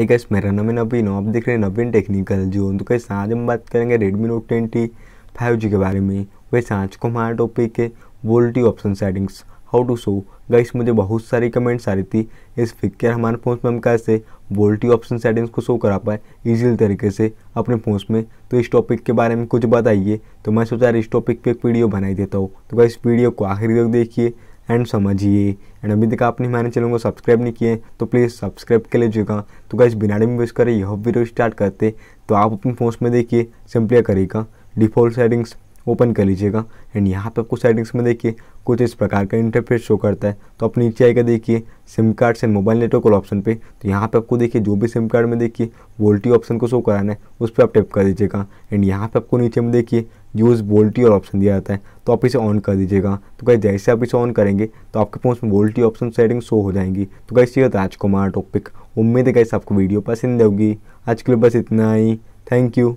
एक गैस मेरा नाम है नवीन आप देख रहे हैं नवीन टेक्निकल जो तो कैसे आज हम बात करेंगे Redmi Note twenty five G के बारे में वैसे आज को हमारा टॉपिक है VoLTE option settings how to show guys मुझे बहुत सारी कमेंट्स आ रही थी इस फिक्र हमारे फ़ोन में हम कैसे वोल्टी ऑप्शन सेटिंग्स को शो करा पाए ईजी तरीके से अपने फ़ोन में तो इस टॉपिक के बारे में कुछ बताइए तो मैं सोचा इस टॉपिक पर एक वीडियो बनाई देता हूँ तो गैस वीडियो को आखिरी तक देखिए एंड समझिए एंड अभी तक आपने हमारे चैनल को सब्सक्राइब नहीं किए तो प्लीज़ सब्सक्राइब कर लीजिएगा तो गाइज बिना टाइम वेस्ट करें यह वीडियो स्टार्ट करते तो आप अपने फोन में देखिए सिंपली करेगा डिफॉल्ट सेटिंग्स ओपन कर लीजिएगा एंड यहाँ पे आपको सेटिंग्स में देखिए कुछ इस प्रकार का इंटरफेस शो करता है तो आप नीचे आएगा देखिए सिम कार्ड से मोबाइल नेटवर्क वाला ऑप्शन पे तो यहाँ पे आपको देखिए जो भी सिम कार्ड में देखिए वोल्टी ऑप्शन को शो कराना है उस पर आप टैप कर दीजिएगा एंड यहाँ पे आपको नीचे में देखिए यूज़ वोल्टी और ऑप्शन दिया जाता है तो आप इसे ऑन कर दीजिएगा तो कहीं जैसे आप इसे ऑन करेंगे तो आपके फोन में वोल्टी ऑप्शन सेटिंग शो हो जाएंगी तो कहीं ये होता आज को हमारा टॉपिक उम्मीद है कैसे आपको वीडियो पसंद होगी आज के लिए बस इतना ही थैंक यू